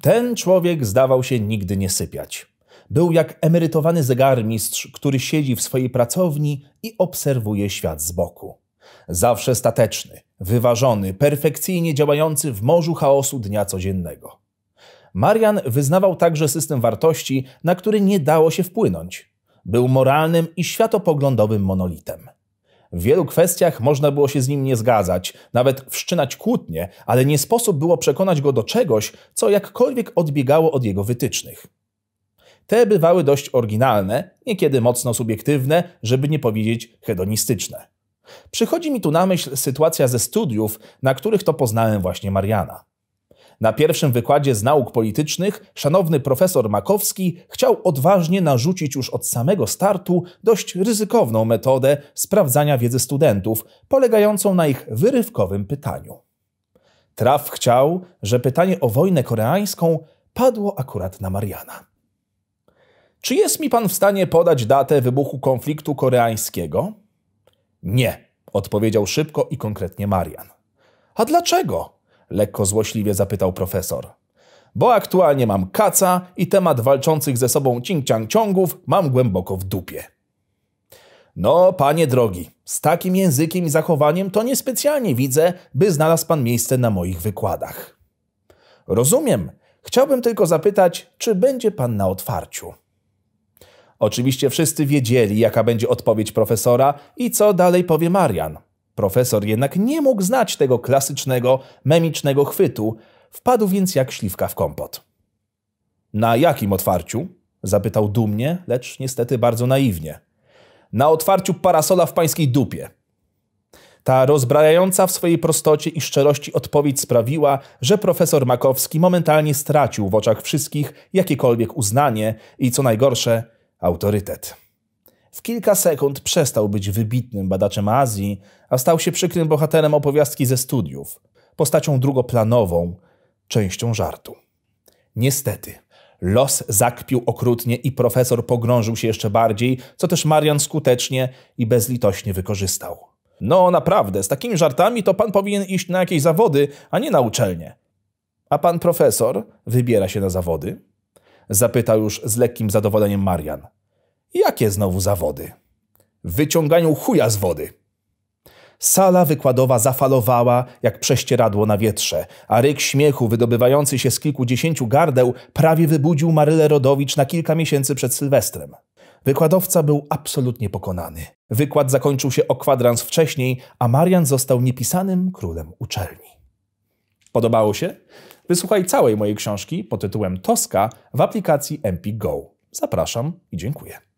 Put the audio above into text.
Ten człowiek zdawał się nigdy nie sypiać. Był jak emerytowany zegarmistrz, który siedzi w swojej pracowni i obserwuje świat z boku. Zawsze stateczny, wyważony, perfekcyjnie działający w morzu chaosu dnia codziennego. Marian wyznawał także system wartości, na który nie dało się wpłynąć. Był moralnym i światopoglądowym monolitem. W wielu kwestiach można było się z nim nie zgadzać, nawet wszczynać kłótnie, ale nie sposób było przekonać go do czegoś, co jakkolwiek odbiegało od jego wytycznych. Te bywały dość oryginalne, niekiedy mocno subiektywne, żeby nie powiedzieć hedonistyczne. Przychodzi mi tu na myśl sytuacja ze studiów, na których to poznałem właśnie Mariana. Na pierwszym wykładzie z nauk politycznych szanowny profesor Makowski chciał odważnie narzucić już od samego startu dość ryzykowną metodę sprawdzania wiedzy studentów, polegającą na ich wyrywkowym pytaniu. Traf chciał, że pytanie o wojnę koreańską padło akurat na Mariana. Czy jest mi pan w stanie podać datę wybuchu konfliktu koreańskiego? Nie, odpowiedział szybko i konkretnie Marian. A dlaczego? lekko złośliwie zapytał profesor. Bo aktualnie mam kaca i temat walczących ze sobą ciang ciągów mam głęboko w dupie. No, panie drogi, z takim językiem i zachowaniem to niespecjalnie widzę, by znalazł pan miejsce na moich wykładach. Rozumiem. Chciałbym tylko zapytać, czy będzie pan na otwarciu? Oczywiście wszyscy wiedzieli, jaka będzie odpowiedź profesora i co dalej powie Marian. Profesor jednak nie mógł znać tego klasycznego, memicznego chwytu, wpadł więc jak śliwka w kompot. Na jakim otwarciu? zapytał dumnie, lecz niestety bardzo naiwnie. Na otwarciu parasola w pańskiej dupie. Ta rozbrajająca w swojej prostocie i szczerości odpowiedź sprawiła, że profesor Makowski momentalnie stracił w oczach wszystkich jakiekolwiek uznanie i co najgorsze autorytet w kilka sekund przestał być wybitnym badaczem Azji, a stał się przykrym bohaterem opowiastki ze studiów, postacią drugoplanową, częścią żartu. Niestety, los zakpił okrutnie i profesor pogrążył się jeszcze bardziej, co też Marian skutecznie i bezlitośnie wykorzystał. No naprawdę, z takimi żartami to pan powinien iść na jakieś zawody, a nie na uczelnię. A pan profesor wybiera się na zawody? Zapytał już z lekkim zadowoleniem Marian. Jakie znowu zawody? wyciąganiu chuja z wody. Sala wykładowa zafalowała jak prześcieradło na wietrze, a ryk śmiechu wydobywający się z kilkudziesięciu gardeł prawie wybudził Marylę Rodowicz na kilka miesięcy przed Sylwestrem. Wykładowca był absolutnie pokonany. Wykład zakończył się o kwadrans wcześniej, a Marian został niepisanym królem uczelni. Podobało się? Wysłuchaj całej mojej książki pod tytułem Toska w aplikacji MP Go. Zapraszam i dziękuję.